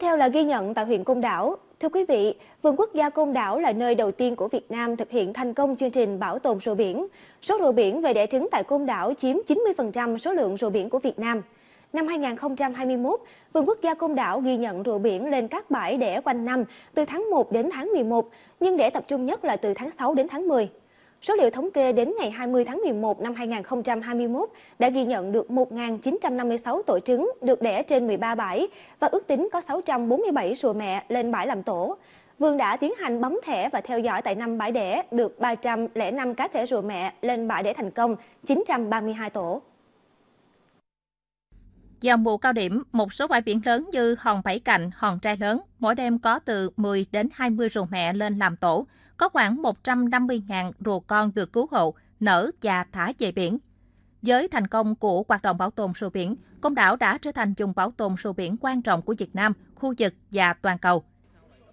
theo là ghi nhận tại huyện Côn Đảo. Thưa quý vị, Vườn Quốc gia Côn Đảo là nơi đầu tiên của Việt Nam thực hiện thành công chương trình bảo tồn rùa biển. Số rùa biển về đẻ trứng tại Côn Đảo chiếm 90% số lượng rùa biển của Việt Nam. Năm 2021, Vườn Quốc gia Côn Đảo ghi nhận rùa biển lên các bãi đẻ quanh năm từ tháng 1 đến tháng 11, nhưng đẻ tập trung nhất là từ tháng 6 đến tháng 10. Số liệu thống kê đến ngày 20 tháng 11 năm 2021 đã ghi nhận được 1.956 tổ trứng được đẻ trên 13 bãi và ước tính có 647 sùa mẹ lên bãi làm tổ. Vương đã tiến hành bấm thẻ và theo dõi tại năm bãi đẻ được 305 cá thể rùa mẹ lên bãi đẻ thành công 932 tổ. Vào mùa cao điểm, một số bãi biển lớn như Hòn Bảy Cạnh, Hòn Trai Lớn, mỗi đêm có từ 10 đến 20 rùa mẹ lên làm tổ có khoảng 150.000 rùa con được cứu hộ, nở và thả về biển. Với thành công của hoạt động bảo tồn rùa biển, Côn Đảo đã trở thành vùng bảo tồn rùa biển quan trọng của Việt Nam, khu vực và toàn cầu.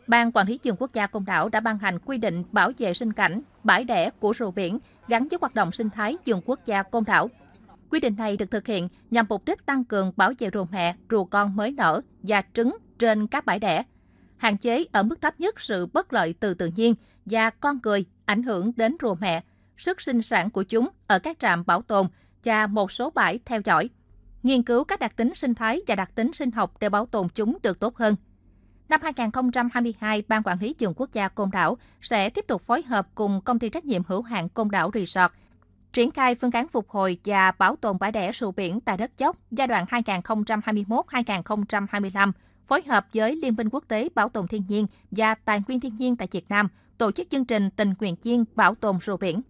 Ban Quản lý vườn quốc gia Côn Đảo đã ban hành quy định bảo vệ sinh cảnh, bãi đẻ của rùa biển gắn với hoạt động sinh thái vườn quốc gia Côn Đảo. Quy định này được thực hiện nhằm mục đích tăng cường bảo vệ rùa mẹ, rùa con mới nở và trứng trên các bãi đẻ hạn chế ở mức thấp nhất sự bất lợi từ tự nhiên và con người ảnh hưởng đến rùa mẹ, sức sinh sản của chúng ở các trạm bảo tồn và một số bãi theo dõi. Nghiên cứu các đặc tính sinh thái và đặc tính sinh học để bảo tồn chúng được tốt hơn. Năm 2022, Ban Quản lý Vườn Quốc gia Côn Đảo sẽ tiếp tục phối hợp cùng Công ty trách nhiệm hữu hạn Côn Đảo Resort triển khai phương án phục hồi và bảo tồn bãi đẻ rùa biển tại đất dốc giai đoạn 2021-2025 phối hợp với Liên minh quốc tế bảo tồn thiên nhiên và tài nguyên thiên nhiên tại Việt Nam tổ chức chương trình tình nguyện viên bảo tồn rùa biển.